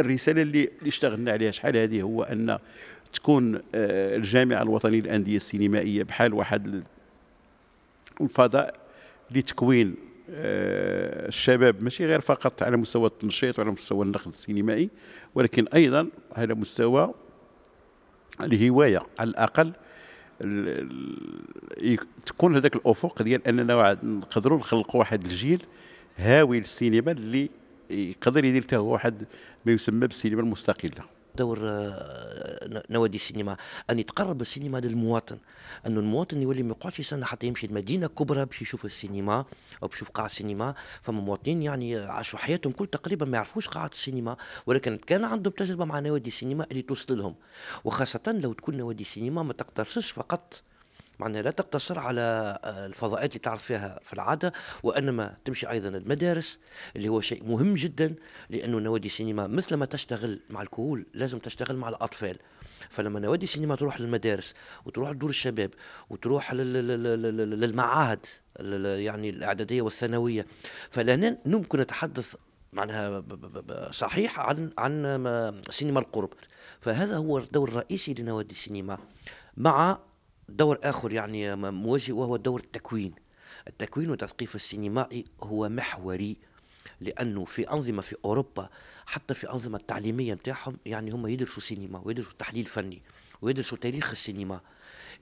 الرساله اللي اشتغلنا عليها شحال هذه هو ان تكون آه، الجامعه الوطنيه للانديه السينمائيه بحال واحد الفضاء لتكوين آه، الشباب ماشي غير فقط على مستوى التنشيط وعلى مستوى النقد السينمائي ولكن ايضا على مستوى الهوايه على الاقل تكون هذاك الافق ديال اننا نقدروا نخلقوا واحد الجيل هاوي للسينما اللي يقدر يدير حتى هو واحد ما يسمى بالسينما المستقله دور آه، نوادي السينما ان يتقرب السينما للمواطن أن المواطن يولي ما يقعدش يستنى حتى يمشي لمدينه كبرى باش يشوف السينما او باش يشوف قاعه السينما فما مواطنين يعني عاشوا حياتهم كل تقريبا ما يعرفوش قاعه السينما ولكن كان عندهم تجربه مع نوادي السينما اللي توصل لهم وخاصه لو تكون نوادي السينما ما تقتصرش فقط معناها لا تقتصر على آه، الفضاءات اللي تعرض فيها في العاده وانما تمشي ايضا المدارس اللي هو شيء مهم جدا لانه نوادي السينما مثل ما تشتغل مع الكهول لازم تشتغل مع الاطفال فلما نوادي السينما تروح للمدارس وتروح لدور الشباب وتروح للمعاهد يعني الاعداديه والثانويه فلا نمكن نتحدث معناها صحيح عن عن آه، سينما القرب فهذا هو الدور الرئيسي لنوادي السينما مع دور آخر يعني مواجه وهو دور التكوين التكوين والتثقيف السينمائي هو محوري لانه في انظمه في اوروبا حتى في انظمه التعليميه نتاعهم يعني هم يدرسوا سينما ويدرسوا تحليل فني ويدرسوا تاريخ السينما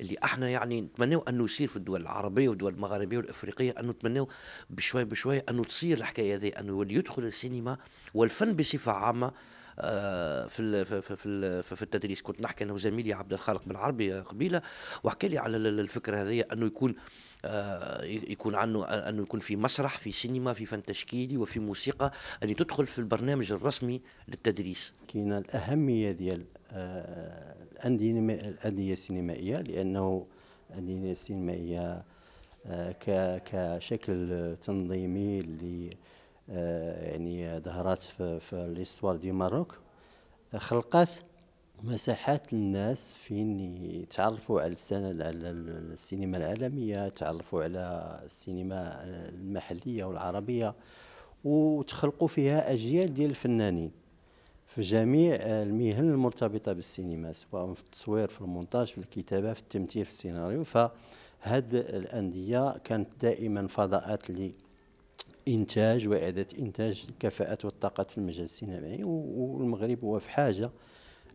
اللي احنا يعني نتمناو انه يصير في الدول العربيه والدول المغربيه والافريقيه انه نتمناو بشوي بشوي انه تصير الحكايه هذه انه يدخل السينما والفن بصفه عامه آه، في في في في التدريس كنت نحكي انا وزميلي عبد الخالق بن عربي قبيله وحكى لي على الفكره هذه انه يكون آه، يكون عنه انه يكون في مسرح في سينما في فن تشكيلي وفي موسيقى ان تدخل في البرنامج الرسمي للتدريس كاين الاهميه ديال آه، الانديه السينمائيه لانه الانديه السينمائيه كشكل تنظيمي اللي ظهرات في, في الاستوار دي ماروك خلقت مساحات للناس فين يتعرفوا على على السينما العالميه تعرفوا على السينما المحليه والعربيه وتخلقوا فيها اجيال ديال الفنانين في جميع المهن المرتبطه بالسينما سواء في التصوير في المونتاج في الكتابه في التمثيل في السيناريو فهاد الانديه كانت دائما فضاءات اللي إنتاج وإعادة إنتاج الكفاءات والطاقات في المجال السينمائي والمغرب هو في حاجة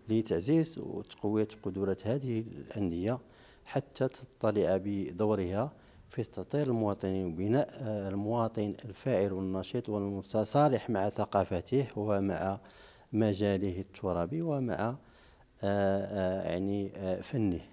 لتعزيز وتقوية قدرات هذه الأندية حتى تطلع بدورها في تطوير المواطنين وبناء المواطن الفاعل والنشيط والمتصالح مع ثقافته ومع مجاله الترابي ومع آه، آه، يعني آه، فنه